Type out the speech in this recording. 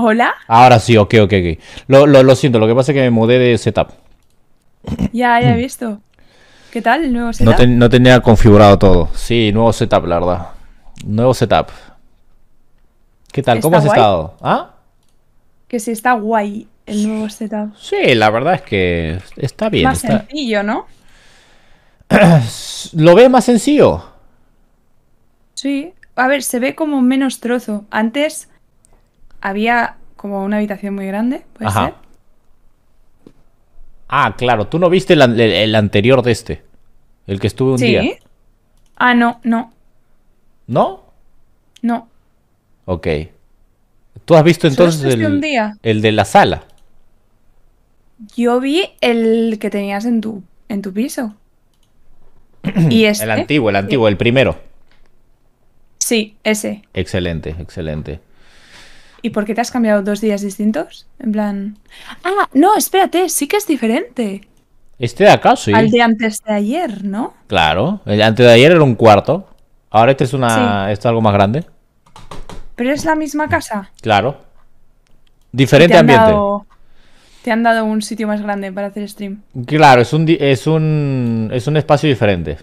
¿Hola? Ahora sí, ok, ok, ok. Lo, siento, lo que pasa es que me mudé de setup. Ya, ya he mm. visto. ¿Qué tal el nuevo setup? No, tenía configurado todo. Sí, nuevo setup, la verdad. Nuevo setup. ¿Qué tal? ¿Cómo has estado? ¿Ah? Que sí, está guay el nuevo setup. Sí, la verdad es que está bien. Más está... sencillo, ¿no? ¿Lo ve más sencillo? Sí. A ver, se ve como menos trozo. Antes había como una habitación muy grande, Ajá. Ah, claro, tú no viste el, anterior de este, el que estuve un día. Ah, no, no. ¿No? No. Ok. ¿Tú has visto entonces el, día? el de la sala? Yo vi el que tenías en tu, en tu piso. ¿Y este? El antiguo, el antiguo, el primero. Sí, ese. Excelente, excelente. ¿Y por qué te has cambiado dos días distintos? En plan. Ah, no, espérate, sí que es diferente. Este de acá, sí. Al de antes de ayer, ¿no? Claro, el antes de ayer era un cuarto. Ahora este es una. algo más grande. Pero es la misma casa. Claro. Diferente ambiente. te han dado un sitio más grande para hacer stream. Claro, es un, es un, es un espacio diferente.